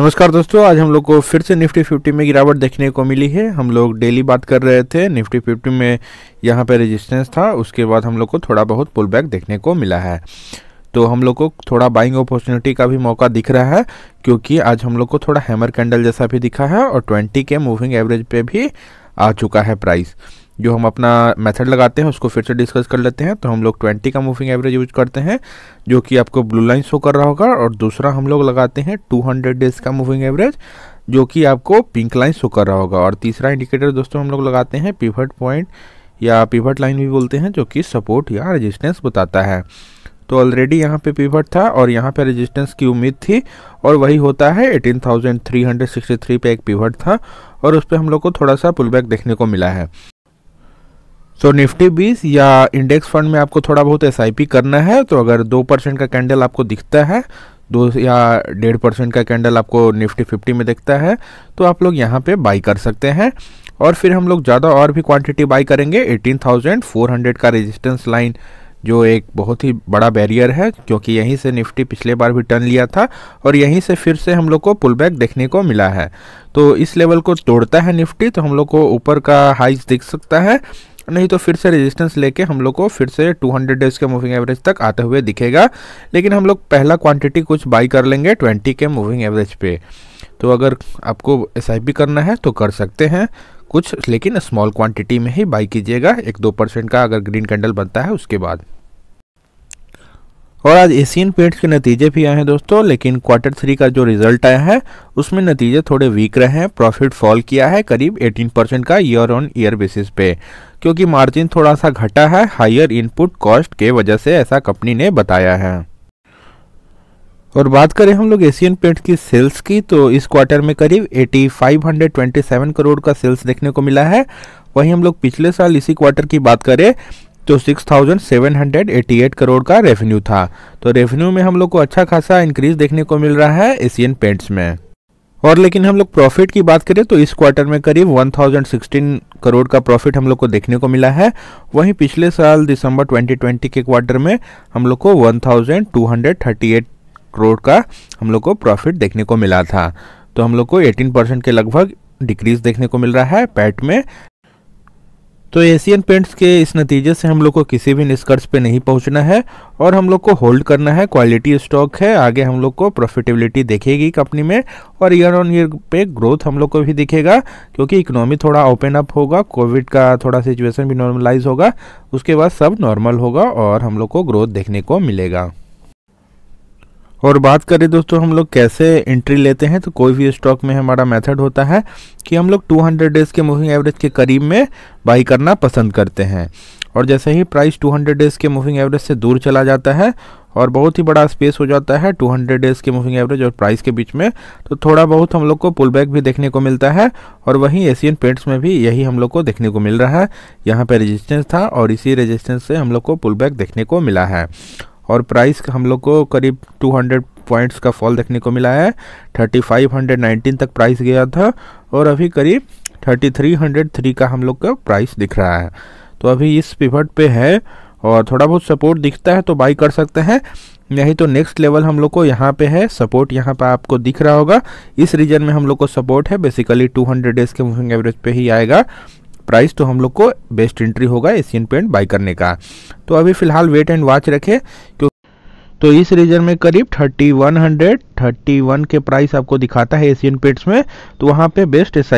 नमस्कार दोस्तों आज हम लोग को फिर से निफ्टी फिफ्टी में गिरावट देखने को मिली है हम लोग डेली बात कर रहे थे निफ्टी फिफ्टी में यहाँ पे रेजिस्टेंस था उसके बाद हम लोग को थोड़ा बहुत पुल बैक देखने को मिला है तो हम लोग को थोड़ा बाइंग अपॉर्चुनिटी का भी मौका दिख रहा है क्योंकि आज हम लोग को थोड़ा हैमर कैंडल जैसा भी दिखा है और ट्वेंटी के मूविंग एवरेज पर भी आ चुका है प्राइस जो हम अपना मेथड लगाते हैं उसको फिर से डिस्कस कर लेते हैं तो हम लोग 20 का मूविंग एवरेज यूज करते हैं जो कि आपको ब्लू लाइन शो कर रहा होगा और दूसरा हम लोग लगाते हैं 200 डेज का मूविंग एवरेज जो कि आपको पिंक लाइन शो कर रहा होगा और तीसरा इंडिकेटर दोस्तों हम लोग लगाते हैं पिवट पॉइंट या पिवट लाइन भी बोलते हैं जो कि सपोर्ट या रजिस्टेंस बताता है तो ऑलरेडी यहाँ पे पिवट था और यहाँ पे रेजिस्टेंस की उम्मीद थी और वही होता है 18,363 पे एक पिवट था और उस पर हम लोग को थोड़ा सा पुलबैक देखने को मिला है सो निफ्टी बीस या इंडेक्स फंड में आपको थोड़ा बहुत एस करना है तो अगर दो परसेंट का कैंडल आपको दिखता है दो या डेढ़ परसेंट का कैंडल आपको निफ्टी फिफ्टी में दिखता है तो आप लोग यहाँ पे बाई कर सकते हैं और फिर हम लोग ज़्यादा और भी क्वांटिटी बाई करेंगे एटीन थाउजेंड फोर हंड्रेड का रेजिस्टेंस लाइन जो एक बहुत ही बड़ा बैरियर है क्योंकि यहीं से निफ्टी पिछले बार भी टर्न लिया था और यहीं से फिर से हम लोग को पुल बैक देखने को मिला है तो इस लेवल को तोड़ता है निफ्टी तो हम लोग को ऊपर का हाइज दिख सकता है नहीं तो फिर से रेजिस्टेंस लेके हम लोग को फिर से 200 डेज के मूविंग एवरेज तक आते हुए दिखेगा लेकिन हम लोग पहला क्वांटिटी कुछ बाई कर लेंगे 20 के मूविंग एवरेज पे तो अगर आपको एस करना है तो कर सकते हैं कुछ लेकिन स्मॉल क्वांटिटी में ही बाई कीजिएगा एक दो परसेंट का अगर ग्रीन कैंडल बनता है उसके बाद और आज एशियन पेंट्स के नतीजे भी आए हैं दोस्तों लेकिन क्वार्टर थ्री का जो रिजल्ट आया है उसमें नतीजे थोड़े वीक रहे हैं प्रॉफिट फॉल किया है करीब 18 परसेंट का ईयर ऑन ईयर बेसिस पे क्योंकि मार्जिन थोड़ा सा घटा है हायर इनपुट कॉस्ट के वजह से ऐसा कंपनी ने बताया है और बात करें हम लोग एशियन पेंट की सेल्स की तो इस क्वार्टर में करीब 8527 करोड़ का सेल्स देखने को मिला है वहीं हम लोग पिछले साल इसी क्वार्टर की बात करें जो 6,788 करोड़ का रेवेन्यू था तो रेवेन्यू में हम लोग को अच्छा खासा इंक्रीज देखने को मिल रहा है एशियन पेंट्स में और लेकिन हम लोग प्रॉफिट की बात करें तो इस क्वार्टर में करीब 1016 करोड़ का प्रॉफिट हम लोग को देखने को मिला है वहीं पिछले साल दिसंबर 2020 के क्वार्टर में हम लोग को 1238 करोड़ का हम लोग को प्रॉफिट देखने को मिला था तो हम लोग को 18 परसेंट के लगभग डिक्रीज देखने को मिल रहा है पैट में तो एशियन पेंट्स के इस नतीजे से हम लोग को किसी भी निष्कर्ष पे नहीं पहुंचना है और हम लोग को होल्ड करना है क्वालिटी स्टॉक है आगे हम लोग को प्रॉफिटेबिलिटी दिखेगी कंपनी में और ईयर ऑन ईयर पे ग्रोथ हम लोग को भी दिखेगा क्योंकि इकोनॉमी थोड़ा ओपन अप होगा कोविड का थोड़ा सिचुएशन भी नॉर्मलाइज होगा उसके बाद सब नॉर्मल होगा और हम लोग को ग्रोथ देखने को मिलेगा और बात करें दोस्तों हम लोग कैसे एंट्री लेते हैं तो कोई भी स्टॉक में हमारा मेथड होता है कि हम लोग 200 डेज़ के मूविंग एवरेज के करीब में बाई करना पसंद करते हैं और जैसे ही प्राइस 200 डेज़ के मूविंग एवरेज से दूर चला जाता है और बहुत ही बड़ा स्पेस हो जाता है 200 डेज़ के मूविंग एवरेज और प्राइस के बीच में तो थोड़ा बहुत हम लोग को पुल बैक भी देखने को मिलता है और वहीं एशियन पेंट्स में भी यही हम लोग को देखने को मिल रहा है यहाँ पर रेजिस्टेंस था और इसी रेजिस्टेंस से हम लोग को पुल बैक देखने को मिला है और प्राइस हम लोग को करीब 200 पॉइंट्स का फॉल देखने को मिला है 3519 तक प्राइस गया था और अभी करीब 3303 का हम लोग का प्राइस दिख रहा है तो अभी इस पिवट पे है और थोड़ा बहुत सपोर्ट दिखता है तो बाई कर सकते हैं नहीं तो नेक्स्ट लेवल हम लोग को यहाँ पे है सपोर्ट यहाँ पे आपको दिख रहा होगा इस रीजन में हम लोग को सपोर्ट है बेसिकली 200 डेज के मूविंग एवरेज पे ही आएगा प्राइस तो हम लोग को बेस्ट एंट्री होगा एशियन पेंट बाई करने का तो अभी फिलहाल वेट एंड वॉच रखे क्योंकि तो इस रीजन में करीब 3100 31 के प्राइस आपको दिखाता है एशियन पेट्स में तो वहाँ पे बेस्ट एस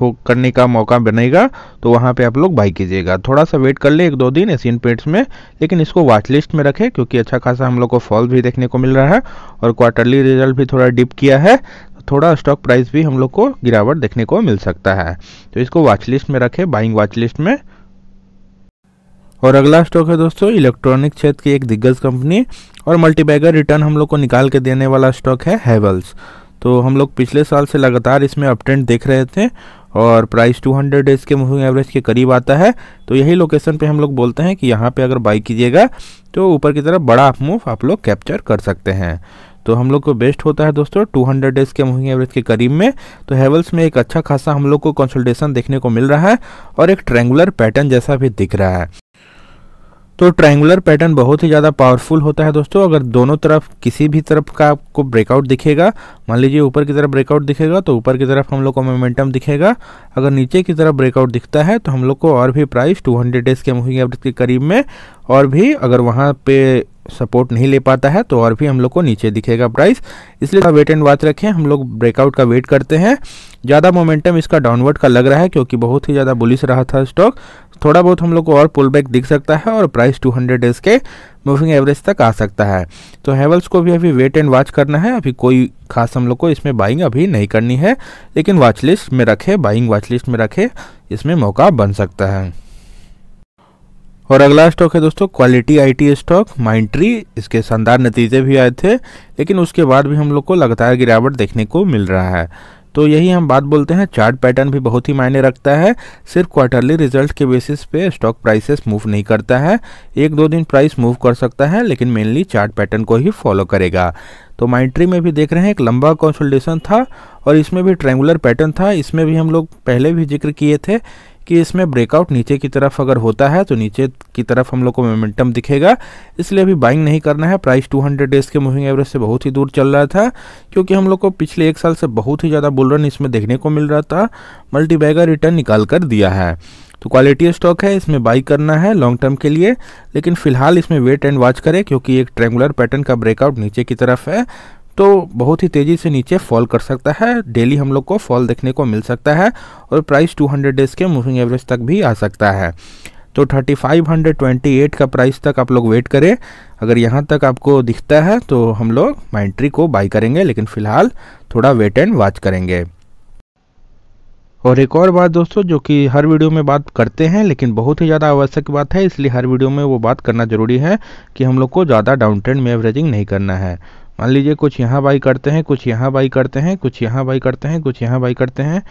हो करने का मौका बनेगा तो वहाँ पे आप लोग बाई कीजिएगा थोड़ा सा वेट कर ले एक दो दिन एशियन पेट्स में लेकिन इसको वॉच लिस्ट में रखें क्योंकि अच्छा खासा हम लोग को फॉल भी देखने को मिल रहा है और क्वार्टरली रिजल्ट भी थोड़ा डिप किया है थोड़ा स्टॉक प्राइस भी हम लोग को गिरावट देखने को मिल सकता है तो इसको वॉच लिस्ट में रखें बाइंग वॉच लिस्ट में और अगला स्टॉक है दोस्तों इलेक्ट्रॉनिक क्षेत्र की एक दिग्गज कंपनी और मल्टीबैगर रिटर्न हम लोग को निकाल के देने वाला स्टॉक है हेवल्स तो हम लोग पिछले साल से लगातार इसमें अपट्रेंड देख रहे थे और प्राइस 200 डेज के मूविंग एवरेज के करीब आता है तो यही लोकेशन पे हम लोग बोलते हैं कि यहाँ पे अगर बाई कीजिएगा तो ऊपर की तरफ बड़ा मूव आप लोग कैप्चर कर सकते हैं तो हम लोग को बेस्ट होता है दोस्तों 200 डेज के मूविंग एवरेज के करीब में तो हेवल्स में एक अच्छा खासा हम लोग को कंसल्टेशन देखने को मिल रहा है और एक ट्रेंगुलर पैटर्न जैसा भी दिख रहा है तो ट्रायंगुलर पैटर्न बहुत ही ज़्यादा पावरफुल होता है दोस्तों अगर दोनों तरफ किसी भी तरफ का आपको ब्रेकआउट दिखेगा मान लीजिए ऊपर की तरफ ब्रेकआउट दिखेगा तो ऊपर की तरफ हम लोग को मोमेंटम दिखेगा अगर नीचे की तरफ ब्रेकआउट दिखता है तो हम लोग को और भी प्राइस टू हंड्रेड डेज के मूविंग एवरेज के करीब में और भी अगर वहाँ पे सपोर्ट नहीं ले पाता है तो और भी हम लोग को नीचे दिखेगा प्राइस इसलिए वेट एंड वाच रखें हम लोग ब्रेकआउट का वेट करते हैं ज़्यादा मोमेंटम इसका डाउनवर्ड का लग रहा है क्योंकि बहुत ही ज़्यादा बुलिस रहा था स्टॉक थोड़ा बहुत हम लोग को और पुल बैक दिख सकता है और प्राइस 200 डेज के मूविंग एवरेज तक आ सकता है तो हैवल्स को भी अभी वेट एंड वॉच करना है अभी कोई खास हम लोग को इसमें बाइंग अभी नहीं करनी है लेकिन वॉच लिस्ट में रखे बाइंग वॉच लिस्ट में रखे इसमें मौका बन सकता है और अगला स्टॉक है दोस्तों क्वालिटी आईटी स्टॉक माइंट्री इसके शानदार नतीजे भी आए थे लेकिन उसके बाद भी हम लोग को लगातार गिरावट देखने को मिल रहा है तो यही हम बात बोलते हैं चार्ट पैटर्न भी बहुत ही मायने रखता है सिर्फ क्वार्टरली रिजल्ट के बेसिस पे स्टॉक प्राइसेस मूव नहीं करता है एक दो दिन प्राइस मूव कर सकता है लेकिन मेनली चार्ट पैटर्न को ही फॉलो करेगा तो माइंट्री में भी देख रहे हैं एक लंबा कंसल्टेशन था और इसमें भी ट्रेंगुलर पैटर्न था इसमें भी हम लोग पहले भी जिक्र किए थे कि इसमें ब्रेकआउट नीचे की तरफ अगर होता है तो नीचे की तरफ हम लोग को मोमेंटम दिखेगा इसलिए अभी बाइंग नहीं करना है प्राइस 200 डेज के मूविंग एवरेज से बहुत ही दूर चल रहा था क्योंकि हम लोग को पिछले एक साल से बहुत ही ज़्यादा बुलरन इसमें देखने को मिल रहा था मल्टीबैगर रिटर्न निकाल कर दिया है तो क्वालिटी स्टॉक है इसमें बाई करना है लॉन्ग टर्म के लिए लेकिन फिलहाल इसमें वेट एंड वॉच करें क्योंकि एक ट्रेंगुलर पैटर्न का ब्रेकआउट नीचे की तरफ है तो बहुत ही तेज़ी से नीचे फॉल कर सकता है डेली हम लोग को फॉल देखने को मिल सकता है और प्राइस 200 डेज के मूविंग एवरेज तक भी आ सकता है तो 3528 का प्राइस तक आप लोग वेट करें अगर यहाँ तक आपको दिखता है तो हम लोग माइंट्री को बाई करेंगे लेकिन फ़िलहाल थोड़ा वेट एंड वॉच करेंगे और एक और बात दोस्तों जो कि हर वीडियो में बात करते हैं लेकिन बहुत ही ज़्यादा आवश्यक बात है इसलिए हर वीडियो में वो बात करना ज़रूरी है कि हम लोग को ज़्यादा डाउन ट्रेंड में एवरेजिंग नहीं करना है मान लीजिए कुछ यहाँ बाई करते हैं कुछ यहाँ बाई करते हैं कुछ यहाँ बाई करते हैं कुछ यहाँ बाई करते हैं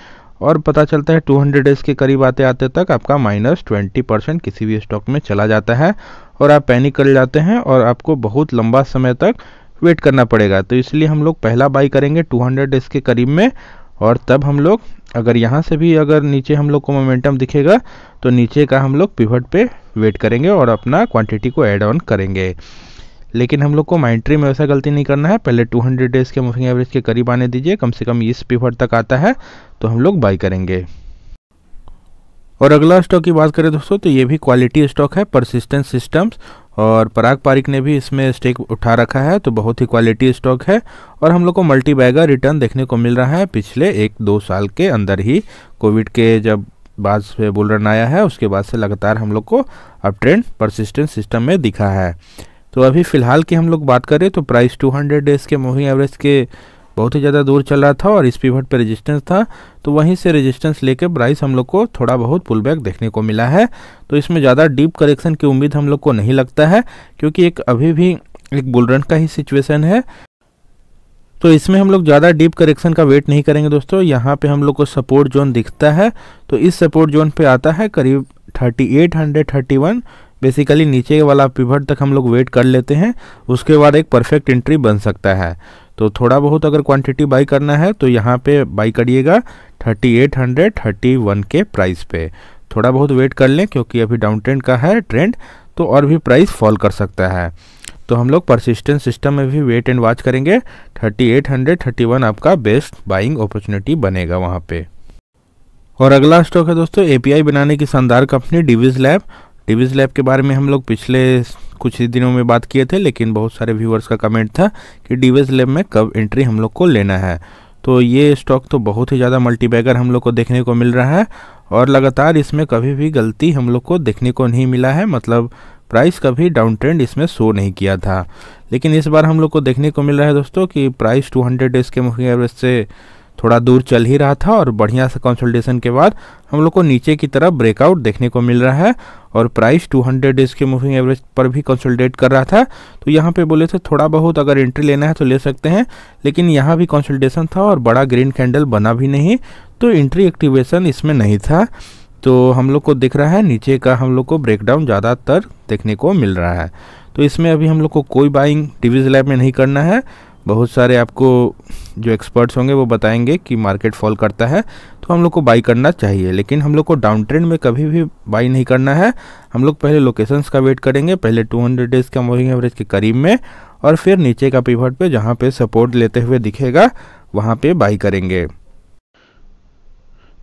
और पता चलता है 200 डेज के करीब आते आते तक आपका माइनस 20 परसेंट किसी भी स्टॉक में चला जाता है और आप पैनिक कर जाते हैं और आपको बहुत लंबा समय तक वेट करना पड़ेगा तो इसलिए हम लोग पहला बाई करेंगे 200 डेज के करीब में और तब हम लोग अगर यहाँ से भी अगर नीचे हम लोग को मोमेंटम दिखेगा तो नीचे का हम लोग पिवट पर वेट करेंगे और अपना क्वान्टिटी को ऐड ऑन करेंगे लेकिन हम लोग को माइंट्री में वैसा गलती नहीं करना है पहले 200 डेज के मूविंग एवरेज के करीब आने दीजिए कम से कम इस पिवट तक आता है तो हम लोग बाई करेंगे और अगला स्टॉक की बात करें दोस्तों तो ये भी क्वालिटी स्टॉक है परसिस्टेंस सिस्टम्स और पराग पारिक ने भी इसमें स्टेक उठा रखा है तो बहुत ही क्वालिटी स्टॉक है और हम लोग को मल्टी बैगर रिटर्न देखने को मिल रहा है पिछले एक दो साल के अंदर ही कोविड के जब बाद से बुलरन आया है उसके बाद से लगातार हम लोग को अब ट्रेंड परसिस्टेंस सिस्टम में दिखा है तो अभी फ़िलहाल की हम लोग बात करें तो प्राइस 200 डेज के मूविंग एवरेज के बहुत ही ज़्यादा दूर चल रहा था और इस पिवट पे रेजिस्टेंस था तो वहीं से रेजिस्टेंस लेके प्राइस हम लोग को थोड़ा बहुत पुल बैक देखने को मिला है तो इसमें ज़्यादा डीप करेक्शन की उम्मीद हम लोग को नहीं लगता है क्योंकि एक अभी भी एक बुलरन का ही सिचुएशन है तो इसमें हम लोग ज़्यादा डीप करेक्शन का वेट नहीं करेंगे दोस्तों यहाँ पे हम लोग को सपोर्ट जोन दिखता है तो इस सपोर्ट जोन पे आता है करीब 3831 बेसिकली नीचे वाला पिवट तक हम लोग वेट कर लेते हैं उसके बाद एक परफेक्ट एंट्री बन सकता है तो थोड़ा बहुत अगर क्वांटिटी बाई करना है तो यहाँ पे बाई करिएगा थर्टी वन के प्राइस पे थोड़ा बहुत वेट कर लें क्योंकि अभी डाउन ट्रेंड का है ट्रेंड तो और भी प्राइस फॉल कर सकता है तो हम लोग परसिस्टेंट सिस्टम में भी वेट एंड वॉच करेंगे 3831 आपका बेस्ट बाइंग अपॉर्चुनिटी बनेगा वहाँ पे और अगला स्टॉक है दोस्तों एपीआई बनाने की शानदार company Divi's lab Divi's lab के बारे में हम लोग पिछले कुछ ही दिनों में बात किए थे लेकिन बहुत सारे व्यूअर्स का कमेंट था कि डिविज लैब में कब एंट्री हम लोग को लेना है तो ये स्टॉक तो बहुत ही ज़्यादा मल्टीबैगर हम लोग को देखने को मिल रहा है और लगातार इसमें कभी भी गलती हम लोग को देखने को नहीं मिला है मतलब प्राइस कभी डाउन ट्रेंड इसमें शो नहीं किया था लेकिन इस बार हम लोग को देखने को मिल रहा है दोस्तों कि प्राइस 200 डेज के मुख्य से थोड़ा दूर चल ही रहा था और बढ़िया से कंसल्टेशन के बाद हम लोग को नीचे की तरफ ब्रेकआउट देखने को मिल रहा है और प्राइस 200 डेज के मूविंग एवरेज पर भी कंसल्टेट कर रहा था तो यहाँ पे बोले थे थोड़ा बहुत अगर एंट्री लेना है तो ले सकते हैं लेकिन यहाँ भी कंसल्टेशन था और बड़ा ग्रीन कैंडल बना भी नहीं तो एंट्री एक्टिवेशन इसमें नहीं था तो हम लोग को दिख रहा है नीचे का हम लोग को ब्रेकडाउन ज़्यादातर देखने को मिल रहा है तो इसमें अभी हम लोग को कोई बाइंग टीवी लैब में नहीं करना है बहुत सारे आपको जो एक्सपर्ट्स होंगे वो बताएंगे कि मार्केट फॉल करता है तो हम लोग को बाई करना चाहिए लेकिन हम लोग को डाउन ट्रेंड में कभी भी बाई नहीं करना है हम लोग पहले लोकेशंस का वेट करेंगे पहले 200 डेज का मूविंग एवरेज के करीब में और फिर नीचे का पिवट पे जहाँ पे सपोर्ट लेते हुए दिखेगा वहाँ पर बाई करेंगे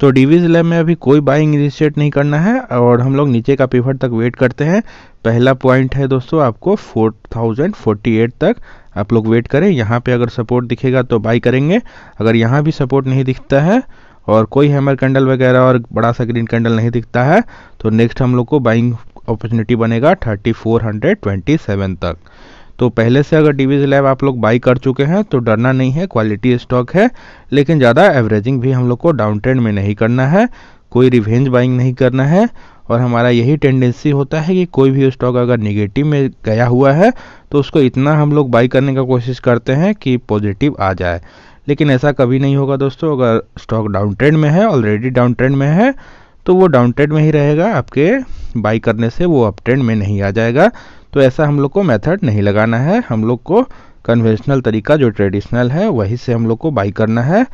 तो डीवीज लैब में अभी कोई बाइंग इनिशिएट नहीं करना है और हम लोग नीचे का पिवट तक वेट करते हैं पहला पॉइंट है दोस्तों आपको 4048 तक आप लोग वेट करें यहाँ पे अगर सपोर्ट दिखेगा तो बाई करेंगे अगर यहाँ भी सपोर्ट नहीं दिखता है और कोई हैमर कैंडल वगैरह और बड़ा सा ग्रीन कैंडल नहीं दिखता है तो नेक्स्ट हम लोग को बाइंग अपॉर्चुनिटी बनेगा 3427 तक तो पहले से अगर डिवीज लैब आप लोग बाई कर चुके हैं तो डरना नहीं है क्वालिटी स्टॉक है लेकिन ज़्यादा एवरेजिंग भी हम लोग को डाउन ट्रेंड में नहीं करना है कोई रिवेंज बाइंग नहीं करना है और हमारा यही टेंडेंसी होता है कि कोई भी स्टॉक अगर निगेटिव में गया हुआ है तो उसको इतना हम लोग बाई करने का कोशिश करते हैं कि पॉजिटिव आ जाए लेकिन ऐसा कभी नहीं होगा दोस्तों अगर स्टॉक डाउन ट्रेंड में है ऑलरेडी डाउन ट्रेंड में है तो वो डाउन ट्रेंड में ही रहेगा आपके बाई करने से वो अप ट्रेंड में नहीं आ जाएगा तो ऐसा हम लोग को मेथड नहीं लगाना है हम लोग को कन्वेंशनल तरीका जो ट्रेडिशनल है वही से हम लोग को बाई करना है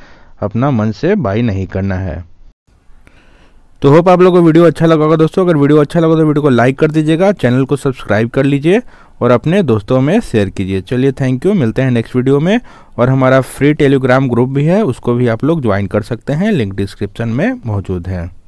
अपना मन से बाई नहीं करना है तो होप आप लोगों को वीडियो अच्छा लगा होगा दोस्तों अगर वीडियो अच्छा लगा तो वीडियो को लाइक कर दीजिएगा चैनल को सब्सक्राइब कर लीजिए और अपने दोस्तों में शेयर कीजिए चलिए थैंक यू मिलते हैं नेक्स्ट वीडियो में और हमारा फ्री टेलीग्राम ग्रुप भी है उसको भी आप लोग ज्वाइन कर सकते हैं लिंक डिस्क्रिप्शन में मौजूद है